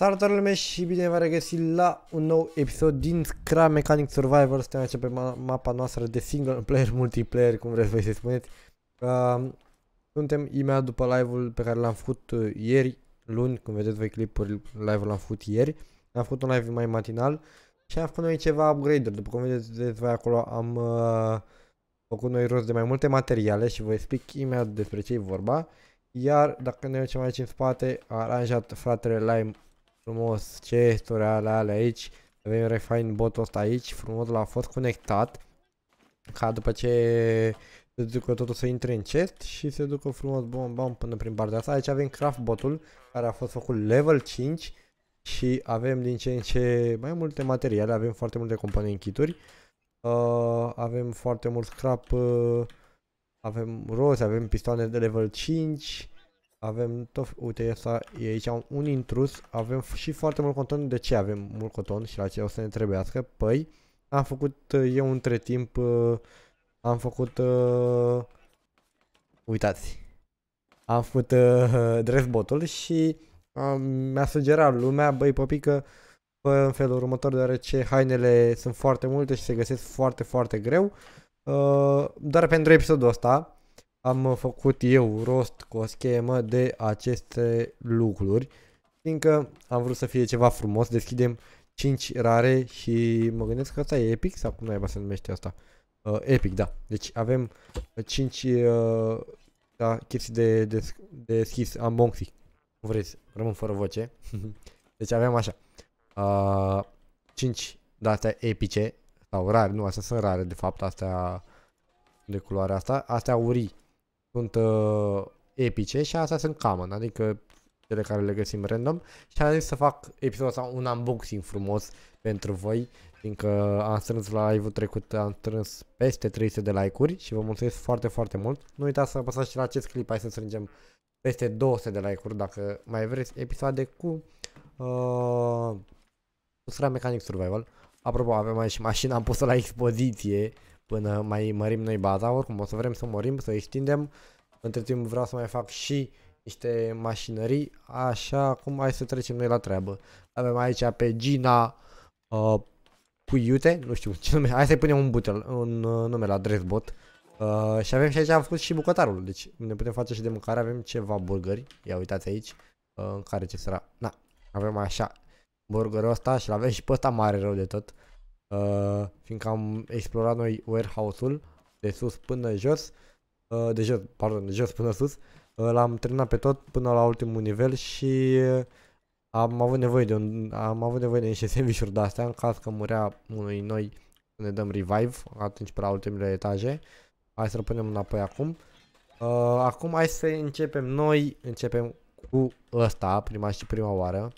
Salutare lume și bine v-am regăsit la un nou episod din Scrum Mechanic Survivor Suntem aici pe ma mapa noastră de single player, multiplayer, cum vreți voi să spuneți uh, Suntem imediat după live-ul pe care l-am făcut uh, ieri, luni, cum vedeți voi clipuri, live-ul l-am făcut ieri Am făcut un live mai matinal și am făcut noi ceva upgrade-uri, după cum vedeți voi acolo am uh, făcut noi rost de mai multe materiale și vă explic imediat despre ce e vorba iar dacă ne uităm aici în spate, a aranjat fratele Lime Frumos, ce ale ale aici. Avem refine botul ăsta aici, frumos la fost conectat. Ca după ce se ducă totul să intre în chest și se ducă frumos bom bom până prin partea asta. Aici avem craft botul care a fost făcut level 5 și avem din ce în ce mai multe materiale, avem foarte multe componente în kituri. Uh, avem foarte mult scrap, uh, avem roze, avem pistoane de level 5, avem tot, uite, asta e aici un intrus, avem și foarte mult coton, de ce avem mult coton și la ce o să ne trebuiască? Păi, am făcut uh, eu între timp, uh, am făcut, uh, uitați, am făcut uh, dress botul și uh, mi-a sugerat lumea, băi popică, bă, în felul următor, deoarece hainele sunt foarte multe și se găsesc foarte, foarte greu, uh, doar pentru episodul ăsta, am făcut eu rost cu o schemă de aceste lucruri, fiindcă am vrut să fie ceva frumos, deschidem 5 rare și mă gândesc că asta e epic sau cum naiba se numește asta? Uh, epic, da. Deci avem 5 uh, uh, da, chestii de, de, de deschis unboxing. Cum vreți, rămân fără voce. deci avem așa. Uh, 5 de astea epice sau rare, nu, astea sunt rare de fapt, astea de culoarea asta, astea aurii sunt uh, epice și astea sunt common, adică cele care le găsim random și am zis să fac episodul ăsta un unboxing frumos pentru voi fiindcă am strâns la live-ul trecut, am strâns peste 300 de like-uri și vă mulțumesc foarte, foarte mult. Nu uitați să apăsați și la acest clip, hai să strângem peste 200 de like-uri dacă mai vreți episoade cu uh, Mecanic Survival. Apropo, avem aici mașina, am pus-o la expoziție până mai mărim noi baza. Oricum o să vrem să morim, să extindem. Între timp vreau să mai fac și niște mașinării, așa cum hai să trecem noi la treabă. Avem aici pe Gina uh, Puiute, nu știu ce nume, hai să-i punem un, butel, un uh, nume la Dressbot. Uh, și avem și aici, am făcut și bucătarul, deci ne putem face și de mâncare, avem ceva burgeri, ia uitați aici, uh, în care ce sera, na, avem așa burgerul ăsta și l-avem și pe ăsta mare rău de tot. Uh, uh, fiindcă am explorat noi warehouse-ul de sus până jos, uh, de jos, pardon, de jos până sus, uh, l-am terminat pe tot până la ultimul nivel și am avut nevoie de un, am avut nevoie de niște sandwich-uri de astea în caz că murea unui noi să ne dăm revive atunci pe la ultimele etaje. Hai să-l punem înapoi acum. Uh, acum hai să începem noi, începem cu ăsta prima și prima oară.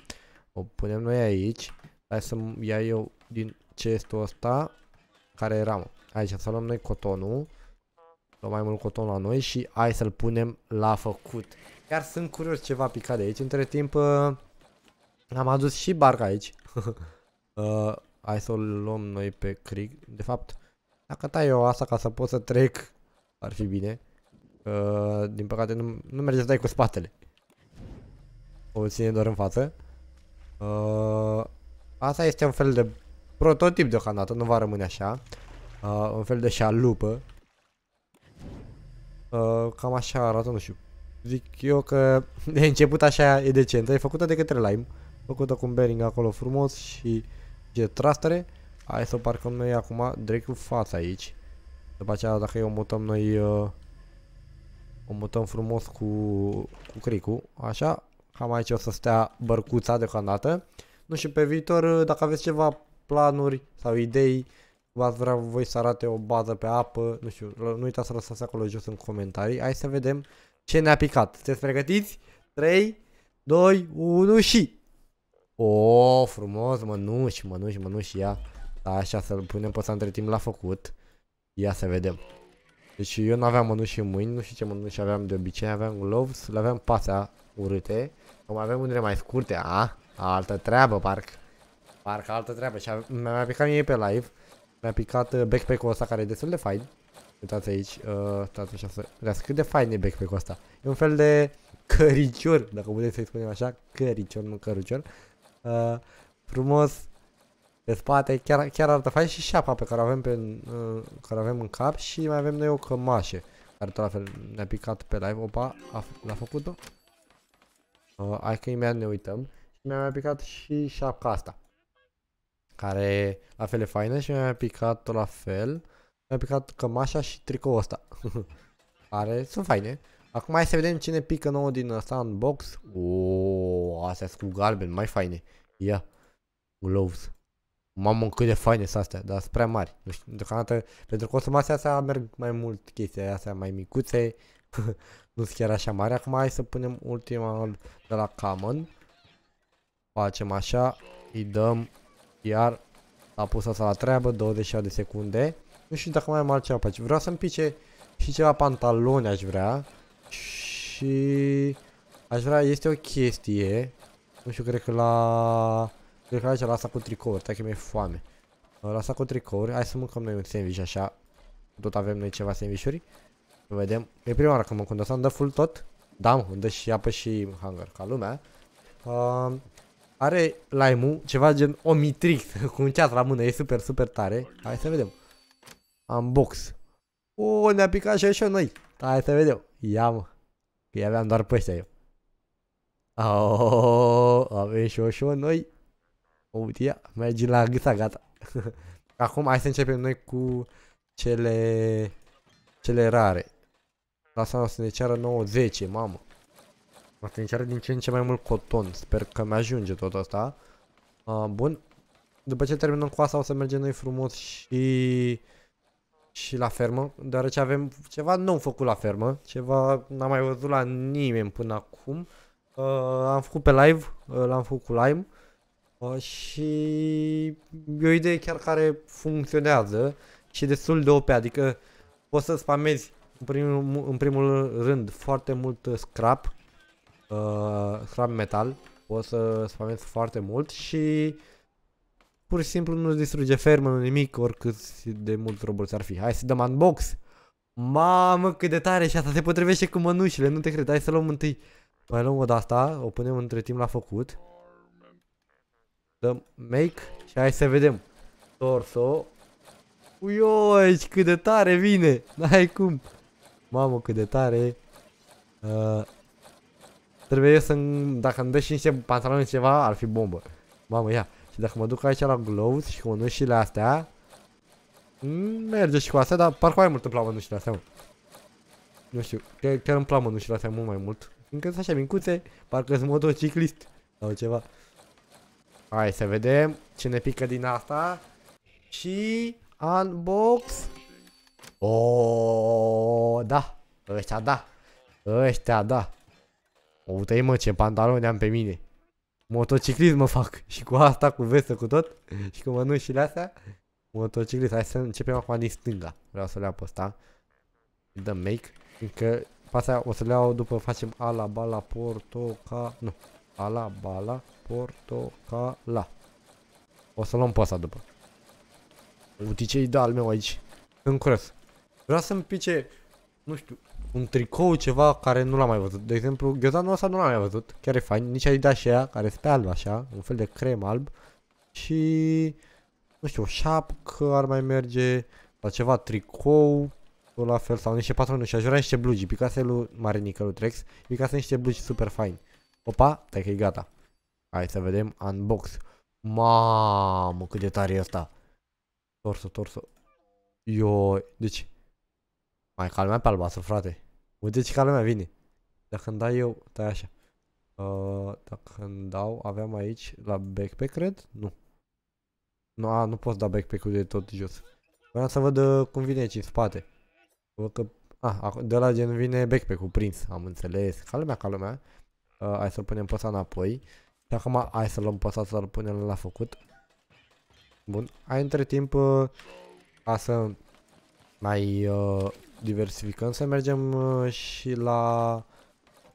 O punem noi aici. Hai să ia eu din chestul ăsta care era, mă. Aici să luăm noi cotonul. Luăm mai mult coton la noi și hai să-l punem la făcut. Chiar sunt curios ce va pica de aici. Între timp uh, am adus și barca aici. uh, hai să-l luăm noi pe Krieg. De fapt, dacă tai eu asta ca să pot să trec, ar fi bine. Uh, din păcate nu, nu merge să dai cu spatele. O ține doar în față. Uh, asta este un fel de prototip deocamdată, nu va rămâne așa. Uh, un fel de șalupă. Uh, cam așa arată, nu știu. Zic eu că de început așa e decentă, e făcută de către Lime. Făcută cu un bearing acolo frumos și de trastere. Hai să o parcăm noi acum direct cu fața aici. După aceea dacă eu o mutăm noi... Uh, o mutăm frumos cu, cu cricul, așa. Cam aici o să stea bărcuța deocamdată. Nu știu, pe viitor, uh, dacă aveți ceva planuri sau idei, cum ați vrea voi să arate o bază pe apă, nu știu, nu uitați să lăsați acolo jos în comentarii. Hai să vedem ce ne-a picat. Sunteți pregătiți? 3, 2, 1 și... O, oh, frumos, mănuși, mănuși, mănuși, ia. Da, Așa, să-l punem pe ăsta între timp la făcut. Ia să vedem. Deci eu nu aveam mănuși în mâini, nu știu ce mănuși aveam de obicei, aveam gloves, le aveam pasea urâte. Acum avem unele mai scurte, a? Altă treabă, parcă. Parcă altă treabă și mi-a picat mie pe live Mi-a picat uh, backpack-ul ăsta care e destul de fain Uitați aici, uh, stați așa să... Uitați cât de fain e backpack-ul ăsta E un fel de căricior, dacă puteți să-i spunem așa Căricior, nu cărucior uh, Frumos Pe spate, chiar, chiar arată fain și șapa pe care o avem, pe, uh, care avem în cap Și mai avem noi o cămașă Care tot la fel ne-a picat pe live Opa, l-a făcut-o uh, Hai că imediat ne uităm mi-a mai picat și șapca asta care la fel e faină și mi-a picat la fel. Mi-a picat cămașa și tricoul ăsta. care sunt faine. Acum hai să vedem cine pică nou din ăsta în box. Ooo, astea sunt cu galben, mai faine. Ia, yeah. gloves. Mamă, cât de faine sunt astea, dar sunt prea mari. Nu știu, deocamdată, pentru că consumația astea merg mai mult chestia astea mai micuțe. nu sunt chiar așa mari. Acum hai să punem ultima de la Common. Facem așa, îi dăm iar a pus asta la treabă, 26 de secunde. Nu știu dacă mai am altceva pe aici. Vreau să-mi pice și ceva pantaloni aș vrea. Și aș vrea, este o chestie. Nu știu, cred că la... Cred că aici la asta cu tricouri, stai că mi-e foame. La asta cu tricouri, hai să mâncăm noi un sandwich așa. Tot avem noi ceva Să Vedem. E prima oară când mă cundă, să-mi dă full tot. Da, mă, îmi dă și apă și hunger, ca lumea. Uh, are lime ceva gen omitrix cu un ceas la mână, e super, super tare. Hai să vedem. Unbox. box. O, ne-a picat și așa noi. Hai să vedem. Ia mă. Că aveam doar pe ăștia eu. Oh, avem și o și o noi. Uite, ia, mergi la gâta, gata. Acum hai să începem noi cu cele, cele rare. La asta o să ne ceară 9-10, mamă. O să încerc din ce în ce mai mult coton. Sper că mi-ajunge tot asta. Uh, bun. După ce terminăm cu asta o să mergem noi frumos și... Și la fermă, deoarece avem ceva nou făcut la fermă, ceva n-am mai văzut la nimeni până acum. Uh, am făcut pe live, uh, l-am făcut cu Lime uh, și e o idee chiar care funcționează și destul de OP, adică poți să spamezi în primul, în primul rând foarte mult scrap uh, scrap metal, poți să spamezi foarte mult și pur și simplu nu distruge fermă nimic oricât de mult roboți ar fi. Hai să dăm unbox! Mamă cât de tare și asta se potrivește cu mănușile, nu te cred, hai să luăm întâi. Mai luăm o de asta, o punem între timp la făcut. Dăm make și hai să vedem. Torso. Uioi, cât de tare vine! N-ai cum! Mamă cât de tare! Uh, Trebuie să dacă îmi dă și niște pantaloni ceva, ar fi bombă. Mamă, ia. Și dacă mă duc aici la gloves și cu mânușile astea, mm, merge și cu astea, dar parcă mai mult îmi plac mânușile astea, mă. Nu știu, chiar, chiar îmi plac mânușile astea mult mai mult. Încă sunt așa mincuțe, parcă sunt motociclist sau ceva. Hai să vedem ce ne pică din asta. Și unbox. O, oh, da. Ăștia da. Ăștia da. Uite mă ce pantaloni am pe mine. Motociclist mă fac. Și cu asta, cu vestă, cu tot. Și cu mănușile astea. Motociclist. Hai să începem acum din stânga. Vreau să le iau pe ăsta. Dăm make. încă pasa o să le iau după facem ala, bala, portoca... Nu. Ala, bala, portocala. O să luăm pe asta după. Uticei de al meu aici. Sunt curs. Vreau să-mi pice... Nu știu, un tricou, ceva care nu l-am mai văzut. De exemplu, ghiozanul ăsta nu l-am mai văzut, chiar e fain, nici Adidas și aia, care este alb așa, un fel de crem alb. Și, nu știu, o șapcă ar mai merge, la ceva tricou, tot la fel, sau niște patroni și vrea niște blugi, picase lui Marinică lui Trex, picase niște blugi super fain. Opa, stai că e gata. Hai să vedem unbox. Mamă, cât de tare e asta. Torso, torso. Ioi, deci mai calmea pe albastru, frate. uite ce care vine. Dacă dai eu, stai așa. Uh, dacă îmi dau, aveam aici la backpack, cred? Nu. Nu, a, nu pot da backpack-ul de tot jos. Vreau să văd uh, cum vine aici în spate. Văd că... A, ah, de la gen vine backpack-ul prins, am înțeles. Calmea, calmea. Uh, hai să-l punem pe ăsta înapoi. Și acum hai să-l luăm pe ăsta să-l punem la făcut. Bun. Hai între timp uh, ca să mai... Uh, diversificăm, să mergem uh, și la,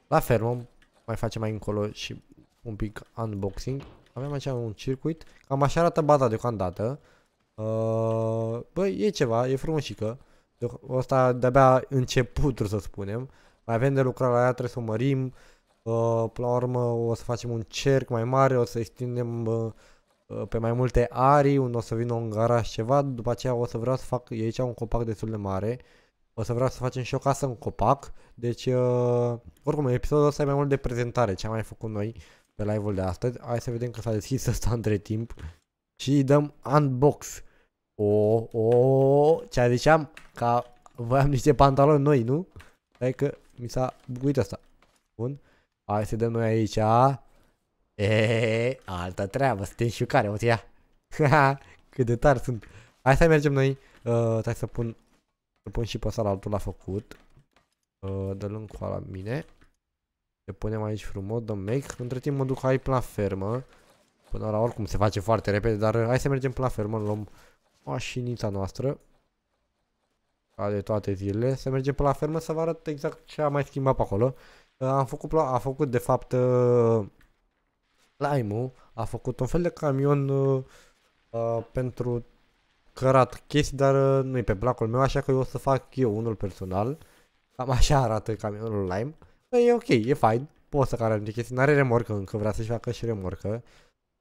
la fermă, mai facem mai încolo și un pic unboxing. Avem aici un circuit, cam așa arată baza deocamdată. Uh, băi, e ceva, e frumosică. Asta de-abia început, să spunem. Mai avem de lucrat la ea, trebuie să o mărim. Uh, până la urmă o să facem un cerc mai mare, o să extindem uh, uh pe mai multe arii, unde o să vină un garaj ceva, după aceea o să vreau să fac aici un copac destul de mare. O să vreau să facem și o casă în copac. Deci, uh, oricum, episodul ăsta e mai mult de prezentare, ce am mai făcut noi pe live-ul de astăzi. Hai să vedem că s-a deschis ăsta între timp. Și dăm unbox. O, o, ce ziceam? Ca voiam niște pantaloni noi, nu? Stai că mi s-a bucurit asta. Bun. Hai să dăm noi aici. E, altă treabă, suntem și care, o ia. Cât de tari sunt. Hai să mergem noi. Uh, hai să pun îl pun și pe ăsta la altul la făcut. Uh, de l cu la mine. Le punem aici frumos, dăm make. Între timp mă duc hai până la fermă. Până la oricum se face foarte repede, dar uh, hai să mergem până la fermă, luăm mașinița noastră. Ca de toate zilele. Să mergem până la fermă să vă arăt exact ce am mai schimbat pe acolo. Uh, am făcut, a făcut de fapt uh, Lime-ul a făcut un fel de camion uh, uh, pentru cărat chestii, dar uh, nu e pe placul meu, așa că eu o să fac eu unul personal. Cam așa arată camionul Lime. Bă, păi, e ok, e fain, pot să care niște chestii, n-are remorcă încă, vrea să-și facă și remorcă.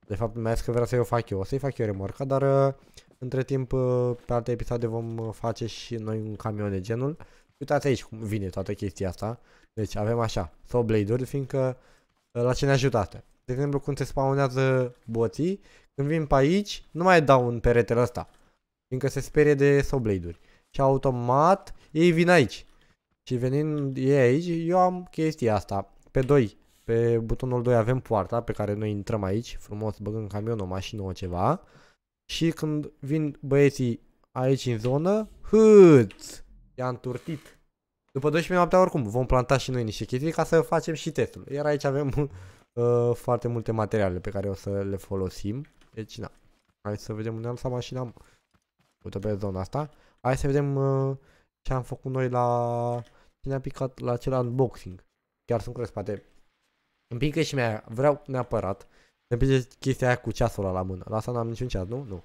De fapt, mai că vrea să o fac eu, o să-i fac eu remorca, dar uh, între timp, uh, pe alte episoade vom face și noi un camion de genul. Uitați aici cum vine toată chestia asta. Deci avem așa, sau blade-uri, fiindcă la ce ne ajutate. De exemplu, când se spawnează boții, când vin pe aici, nu mai dau un peretele ăsta fiindcă se sperie de Sawblade-uri. Și automat ei vin aici. Și venind ei aici, eu am chestia asta. Pe 2, pe butonul 2 avem poarta pe care noi intrăm aici, frumos băgăm camion, o mașină, o ceva. Și când vin băieții aici în zonă, hâț, i-a înturtit. După 12 noaptea oricum vom planta și noi niște chestii ca să facem și testul. Iar aici avem uh, foarte multe materiale pe care o să le folosim. Deci na, hai să vedem unde am sa mașina. Uite pe zona asta. Hai să vedem uh, ce am făcut noi la... Ce ne-a picat la acel unboxing. Chiar sunt curios, poate îmi pică și mea, vreau neapărat să-mi chestia aia cu ceasul ăla la mână. La asta n-am niciun ceas, nu? Nu.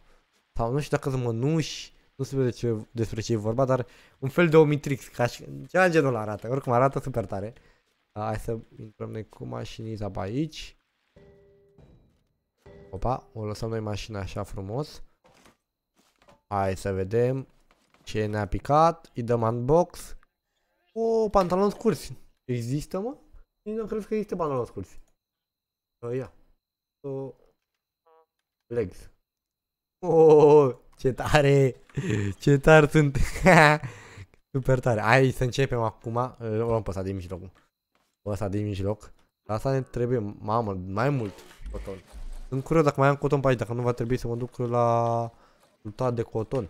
Sau nu știu dacă sunt mănuși, nu se vede ce, despre ce e vorba, dar un fel de omitrix, ca și ceva genul arată. Oricum arată super tare. A, da, hai să intrăm noi cu mașinița pe aici. Opa, o lăsăm noi mașina așa frumos. Hai să vedem ce ne-a picat. Îi dăm unbox. O, pantalon scurs. scurți. Există, mă? Nu nu cred că există pantalon scurți. Uh, ia. Uh, legs. Oh, ce tare! Ce tare sunt! Super tare. Hai să începem acum. O am păsat din mijloc. O ăsta din mijloc. La asta ne trebuie, mamă, mai mult coton. Sunt curios dacă mai am coton pe aici, dacă nu va trebui să mă duc la Sultat de coton.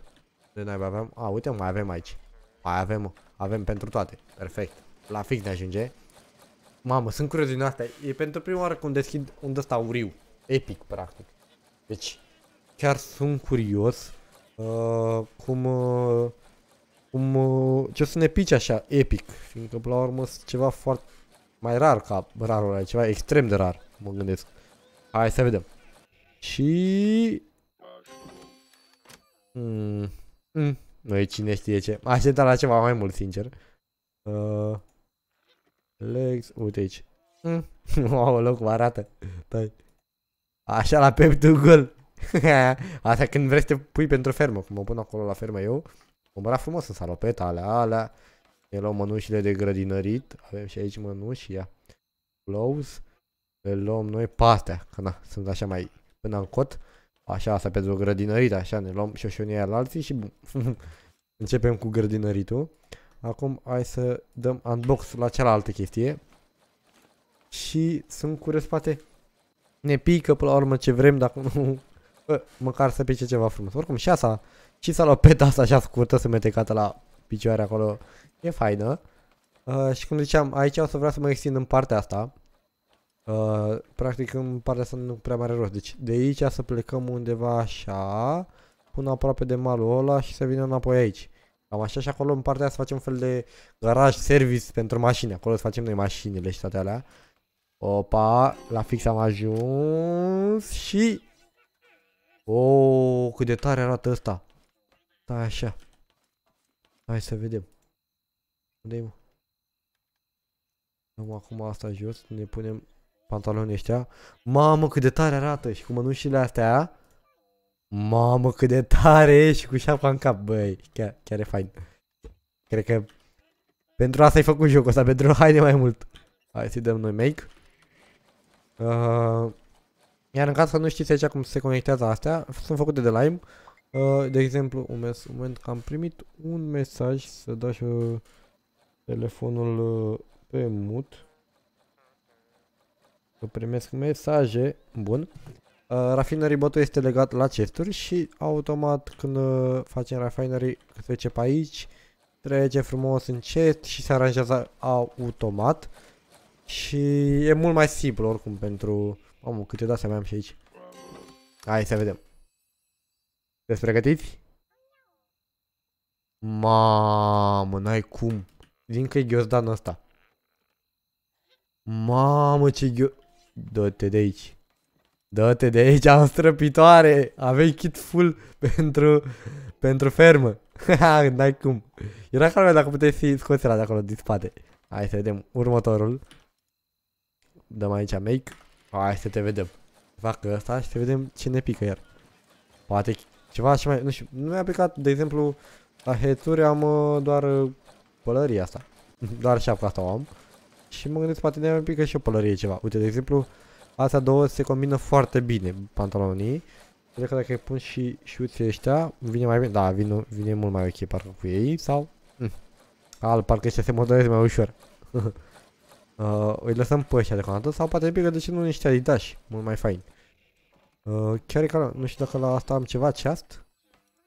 De naiba aveam. A, uite, mai avem aici. Mai avem, avem pentru toate. Perfect. La fix ne ajunge. Mamă, sunt curios din astea. E pentru prima oară când deschid un ăsta uriu. Epic, practic. Deci, chiar sunt curios uh, cum, uh, cum, uh, ce sunt epici așa, epic. Fiindcă, până la urmă, sunt ceva foarte mai rar ca rarul ăla, ceva extrem de rar, mă gândesc. Hai să vedem. Și Mm. Mm. Nu e cine știe ce. M-aș la ceva mai mult, sincer. Uh, Legs, uite aici. Mm. loc, cum arată. Da. Așa la Pep gol. Asta când vrei să te pui pentru fermă. Cum mă pun acolo la fermă eu. Umbra frumos în salopeta, alea, alea. Ne luăm mănușile de grădinărit. Avem și aici mănuși, ia. Close. Le luăm noi pastea. Că na, sunt așa mai până în cot. Așa, asta pentru grădinărit, așa, ne luăm șoșonii la alții și Începem cu grădinăritul. Acum hai să dăm unbox la cealaltă chestie. Și sunt curios, poate ne pică până la urmă ce vrem, dacă nu... Bă, măcar să pice ceva frumos. Oricum, și asta, și s-a luat peta asta așa scurtă, să metecată la picioare acolo. E faină. Uh, și cum ziceam, aici o să vreau să mă extind în partea asta. Uh, practic îmi pare să nu prea mare rost. Deci de aici să plecăm undeva așa, până aproape de malul ăla și să vină înapoi aici. Cam așa și acolo în partea să facem un fel de garaj, service pentru mașini. Acolo să facem noi mașinile și toate alea. Opa, la fix am ajuns și... Oh, cât de tare arată ăsta. Stai da, așa. Hai să vedem. Unde-i mă? Dăm acum asta jos, ne punem pantaloni ăștia. Mamă, cât de tare arată și cu mănușile astea. Mamă, cât de tare și cu șapca în cap, băi, chiar, chiar e fain. Cred că pentru asta ai făcut jocul ăsta, pentru haine mai mult. Hai să-i dăm noi make. Uh, iar în caz să nu știți aici cum se conectează astea, sunt făcute de Lime. Uh, de exemplu, un, mes un moment că am primit un mesaj să dau și uh, telefonul uh, pe mute eu primesc mesaje, bun. Uh, refinery bot este legat la chesturi și automat când uh, facem refinery, că trece pe aici, trece frumos în chest și se aranjează automat. Și e mult mai simplu oricum pentru... Omul, câte dase mai am și aici. Hai să vedem. Sunteți pregătiți? Mamă, n-ai cum. Din că e ghiozdanul ăsta. Mamă, ce ghiozdan... Dă-te de aici. Dă-te de aici, am străpitoare. Avei kit full pentru, pentru fermă. N-ai cum. Era calmea dacă puteai fi scoți la de acolo, din spate. Hai să vedem următorul. Dăm aici make. Hai să te vedem. Fac asta și să vedem ce ne pică iar. Poate ceva și mai... Nu știu, nu mi-a picat, de exemplu, la hețuri am uh, doar uh, pălăria asta. doar șapca asta o am. Și mă gândesc poate ne am pică și o pălărie ceva. Uite, de exemplu, astea două se combină foarte bine, pantalonii. Cred că dacă pun și șuții ăștia, vine mai bine. Da, vine, vine mult mai ok parcă cu ei sau... Mm. Al, parcă ăștia se modelez mai ușor. uh, îi lăsăm pe ăștia deocamdată sau poate pică de ce nu niște adidași, mult mai fain. Uh, chiar că nu știu dacă la asta am ceva ceast.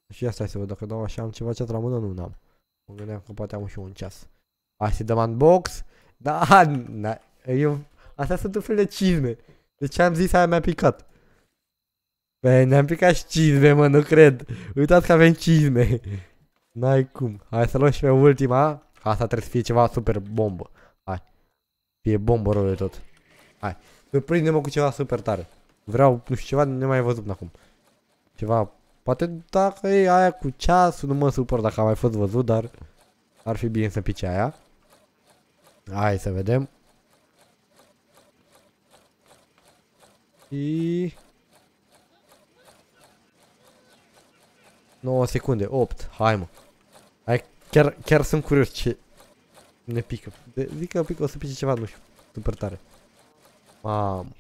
Și asta să văd dacă dau așa am ceva ceas la mână, nu n-am. Mă gândeam că poate am și un ceas. Hai să dăm unbox. Da, a, na, eu, astea sunt un fel de cizme. ce am zis aia mi-a picat. Băi, ne-am picat și cizme, mă, nu cred. Uitați că avem cizme. N-ai cum. Hai să luăm și pe ultima. Asta trebuie să fie ceva super bombă. Hai. Fie bombă rău de tot. Hai. Surprinde-mă cu ceva super tare. Vreau, nu știu, ceva mai văzut până acum. Ceva, poate dacă e aia cu ceasul, nu mă supăr dacă a mai fost văzut, dar ar fi bine să pice aia. Hai să vedem. Și... 9 secunde, 8, hai mă. Hai, chiar, chiar sunt curios ce ne pică. De, zic că pică, o să pice ceva, nu știu, super tare. Mam,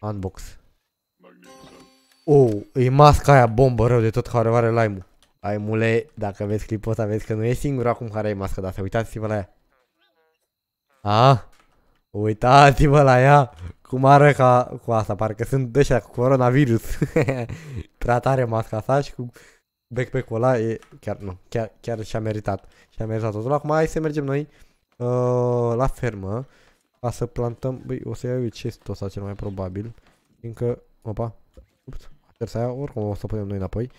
unbox. Oh, e masca aia bombă rău de tot care are lime-ul. Ai mule, dacă vezi clipul ăsta, vezi că nu e singur acum care ai masca dar să uitați-vă la ea. A? Ah. Uitați-vă la ea! Cum are ca cu asta, parcă sunt ăștia cu coronavirus. Tratare masca sa și cu backpack-ul ăla e chiar, nu, chiar, chiar și-a meritat. Și-a meritat totul. Acum hai să mergem noi uh, la fermă ca să plantăm, băi, o să iau eu chestul ăsta cel mai probabil, fiindcă, opa, ups, trebuie să iau, oricum o să punem noi înapoi.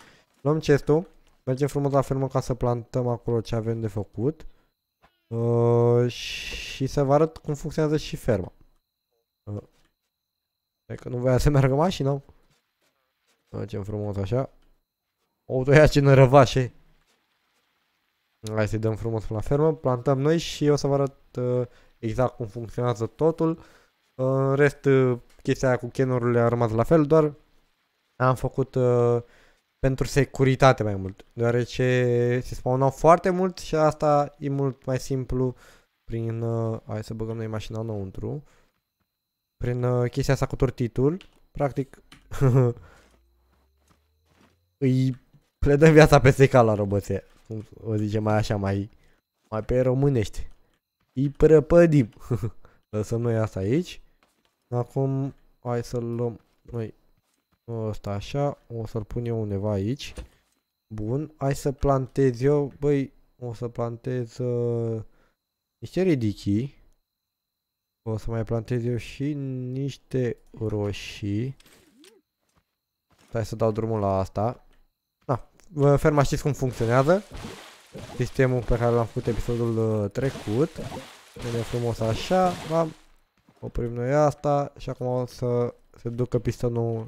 Luăm chestul, mergem frumos la fermă ca să plantăm acolo ce avem de făcut. Uh, Uh, și să vă arăt cum funcționează și ferma. Uh. Că nu voia să meargă mașina. Facem frumos așa. O, tu ia ce nărăvașe. Hai să-i dăm frumos până la fermă. Plantăm noi și eu să vă arăt uh, exact cum funcționează totul. Uh, în rest, uh, chestia cu chenurile a rămas la fel, doar am făcut uh, pentru securitate mai mult, deoarece se spawnau foarte mult și asta e mult mai simplu prin, uh, hai să băgăm noi mașina înăuntru, prin uh, chestia asta cu tortitul, practic, îi le viața pe seca la roboțe, cum o zice mai așa, mai, mai pe românești. Îi prăpădim. Lăsăm noi asta aici. Acum hai să luăm noi Asta așa, o să-l pun eu undeva aici. Bun, hai să plantez eu, băi, o să plantez uh, niște ridichii. O să mai plantez eu și niște roșii. Stai să dau drumul la asta. Da, ah, ferma știți cum funcționează. Sistemul pe care l-am făcut episodul uh, trecut. Vine frumos așa, l oprim noi asta și acum o să se ducă pistonul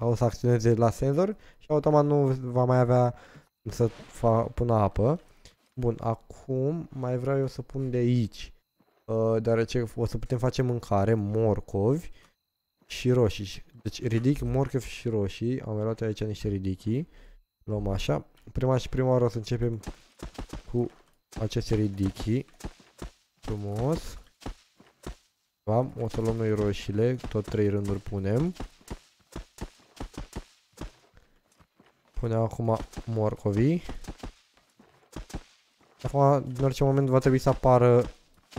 o să acționeze la senzor și automat nu va mai avea să pună apă. Bun, acum mai vreau eu să pun de aici, uh, deoarece o să putem face mâncare, morcovi și roșii. Deci ridic, morcovi și roșii, am luat aici niște ridichii, luăm așa. Prima și prima oară o să începem cu aceste ridichii, frumos. O să luăm noi roșiile, tot trei rânduri punem. Pune acum morcovii. Acum, în orice moment, va trebui să apară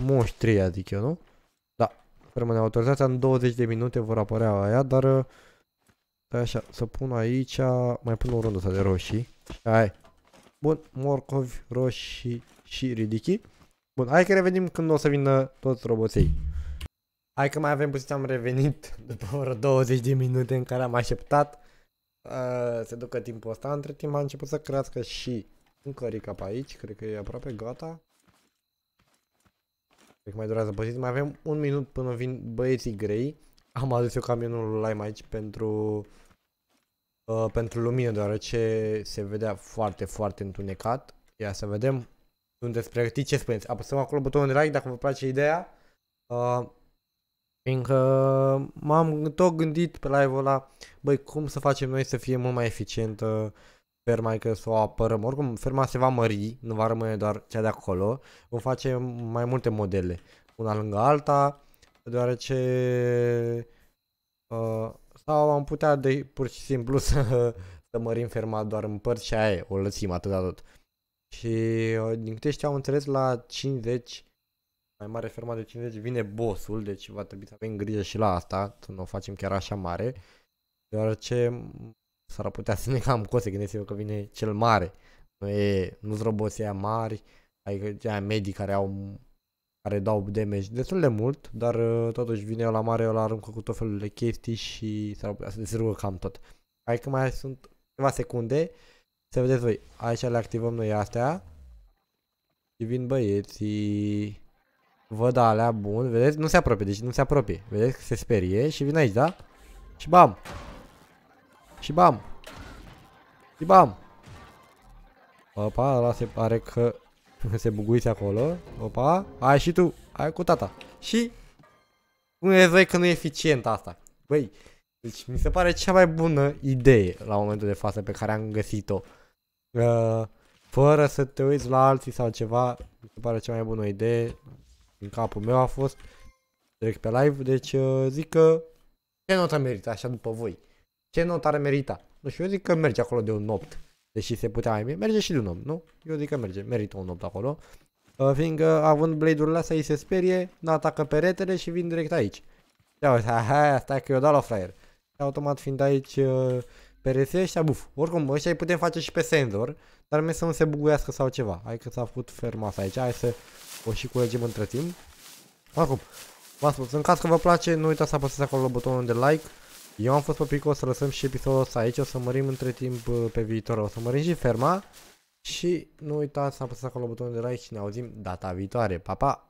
moștrii, adică eu, nu? Da, rămâne autorizația, în 20 de minute vor apărea aia, dar... Uh, stai așa, să pun aici, mai pun o rundă asta de roșii. Hai. Bun, morcovi, roșii și ridichi. Bun, hai că revenim când o să vină toți roboței. Hai că mai avem puțin, am revenit după vreo 20 de minute în care am așteptat. Eh, se ducă timpul ăsta. Între timp a început să crească și un rica pe aici. Cred că e aproape gata. Cred că mai durează păziți. Mai avem un minut până vin băieții grei. Am adus eu camionul Lime aici pentru... Uh, pentru lumină, deoarece se vedea foarte, foarte întunecat. Ia să vedem. Sunteți pregătiți? Ce spuneți? Apăsăm acolo butonul de like dacă vă place ideea. Uh, Fiindcă m-am tot gândit pe live-ul ăla, băi, cum să facem noi să fie mult mai eficientă ferma, că adică să o apărăm. Oricum, ferma se va mări, nu va rămâne doar cea de acolo. Vom face mai multe modele, una lângă alta, deoarece uh, sau am putea de, pur și simplu să, să mărim ferma doar în părți și aia e, o lățim atâta tot. Și uh, din câte știu am înțeles la 50 mai mare ferma de 50 vine bossul, deci va trebui să avem grijă și la asta, să nu o facem chiar așa mare, deoarece s-ar putea să ne cam cose, gândiți-vă că vine cel mare, nu e, nu roboții aia mari, adică aia medii care au care dau damage destul de mult, dar uh, totuși vine la mare, la aruncă cu tot felul de chestii și s-ar putea să desrugă cam tot. Adică mai sunt câteva secunde, să vedeți voi, aici le activăm noi astea și vin băieții. Văd alea, bun, vedeți? Nu se apropie, deci nu se apropie. Vedeți că se sperie și vine aici, da? Și bam! Și bam! Și bam! Opa, ăla se pare că se buguise acolo. Opa, ai și tu, ai cu tata. Și Dumnezeu că nu e eficient asta. Băi, deci mi se pare cea mai bună idee la momentul de față pe care am găsit-o. Uh, fără să te uiți la alții sau ceva, mi se pare cea mai bună idee în capul meu a fost direct pe live, deci uh, zic că ce notă merită așa după voi? Ce notă ar merita? Nu știu, eu zic că merge acolo de un 8. Deși se putea mai bine, merge și de un 8, nu? Eu zic că merge, merită un 8 acolo. Uh, fiindcă având blade-urile astea, ei se sperie, nu atacă peretele și vin direct aici. Ia uite, aha, stai că eu dau la fraier. Și automat fiind aici uh, pereții ăștia, buf. Oricum, ăștia îi putem face și pe senzor, dar mi să nu se buguiască sau ceva. Hai că s-a făcut ferma asta aici, hai să o și culegem între timp. Acum, v-am spus, în caz că vă place, nu uitați să apăsați acolo butonul de like. Eu am fost pe Pico, o să lăsăm și episodul ăsta aici, o să mărim între timp uh, pe viitor, o să mărim și ferma. Și nu uitați să apăsați acolo butonul de like și ne auzim data viitoare. Pa, pa!